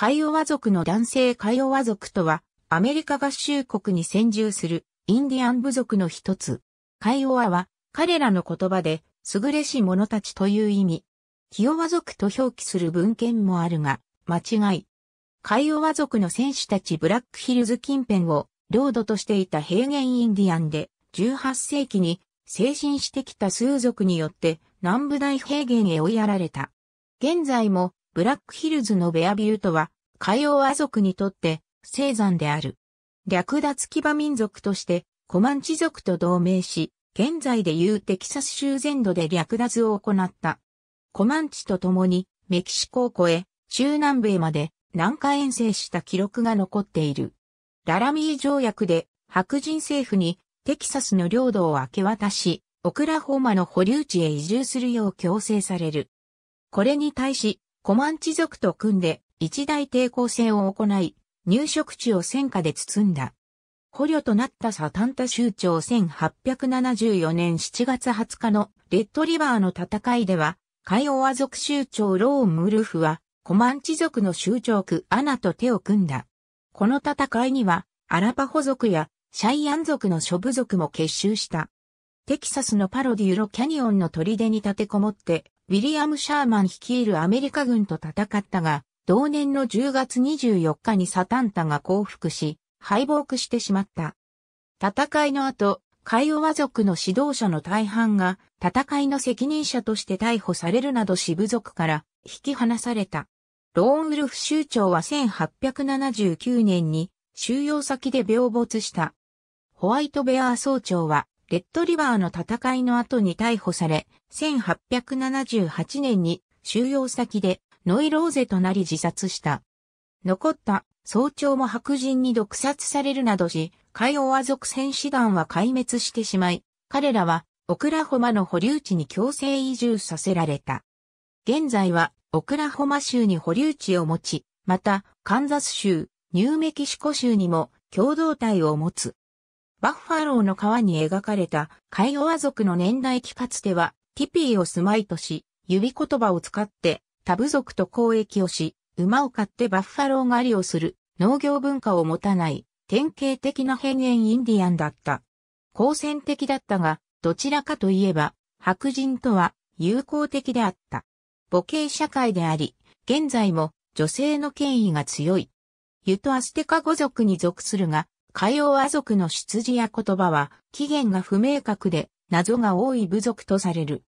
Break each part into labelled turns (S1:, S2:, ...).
S1: カイオワ族の男性カイオワ族とは、アメリカ合衆国に先住するインディアン部族の一つ。カイオワは、彼らの言葉で、優れし者たちという意味。キオワ族と表記する文献もあるが、間違い。カイオワ族の戦士たちブラックヒルズ近辺を、領土としていた平原インディアンで、18世紀に、精神してきた数族によって、南部大平原へ追いやられた。現在も、ブラックヒルズのベアビュートは、カイオ族にとって、生産である。略奪騎馬民族として、コマンチ族と同盟し、現在でいうテキサス州全土で略奪を行った。コマンチと共に、メキシコを越え、中南米まで南下遠征した記録が残っている。ララミー条約で、白人政府に、テキサスの領土を明け渡し、オクラホーマの保留地へ移住するよう強制される。これに対し、コマンチ族と組んで一大抵抗戦を行い、入植地を戦火で包んだ。捕虜となったサタンタ州長1874年7月20日のレッドリバーの戦いでは、カイオワ族州長ローン・ムルフは、コマンチ族の州長区アナと手を組んだ。この戦いには、アラパホ族やシャイアン族の諸部族も結集した。テキサスのパロディロキャニオンの砦に立てこもって、ウィリアム・シャーマン率いるアメリカ軍と戦ったが、同年の10月24日にサタンタが降伏し、敗北してしまった。戦いの後、カイオワ族の指導者の大半が戦いの責任者として逮捕されるなど支部族から引き離された。ローンウルフ州長は1879年に収容先で病没した。ホワイトベアー総長はレッドリバーの戦いの後に逮捕され、1878年に収容先でノイローゼとなり自殺した。残った早朝も白人に毒殺されるなどし、海オア族戦士団は壊滅してしまい、彼らはオクラホマの保留地に強制移住させられた。現在はオクラホマ州に保留地を持ち、またカンザス州、ニューメキシコ州にも共同体を持つ。バッファローの川に描かれたカイオワ族の年代期かつてはティピーを住まいとし、指言葉を使ってタブ族と交易をし、馬を買ってバッファロー狩りをする農業文化を持たない典型的な変幻インディアンだった。好戦的だったが、どちらかといえば白人とは友好的であった。母系社会であり、現在も女性の権威が強い。ユとアステカ語族に属するが、カイオワ族の出自や言葉は、起源が不明確で、謎が多い部族とされる。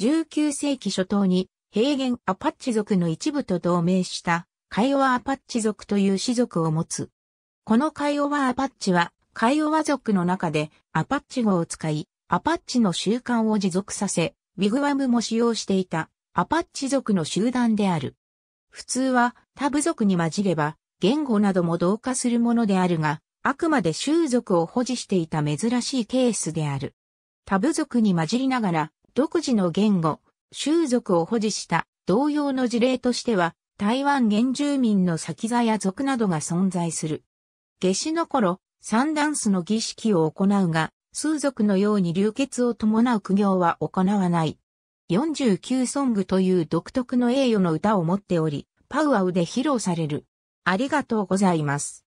S1: 19世紀初頭に、平原アパッチ族の一部と同盟した、カイオワアパッチ族という氏族を持つ。このカイオワアパッチは、カイオワ族の中でアパッチ語を使い、アパッチの習慣を持続させ、ビグワムも使用していたアパッチ族の集団である。普通は他部族に混じれば、言語なども同化するものであるが、あくまで州族を保持していた珍しいケースである。他部族に混じりながら、独自の言語、州族を保持した同様の事例としては、台湾原住民の先座や族などが存在する。下死の頃、サンダンスの儀式を行うが、数族のように流血を伴う苦行は行わない。49ソングという独特の栄誉の歌を持っており、パウアウで披露される。ありがとうございます。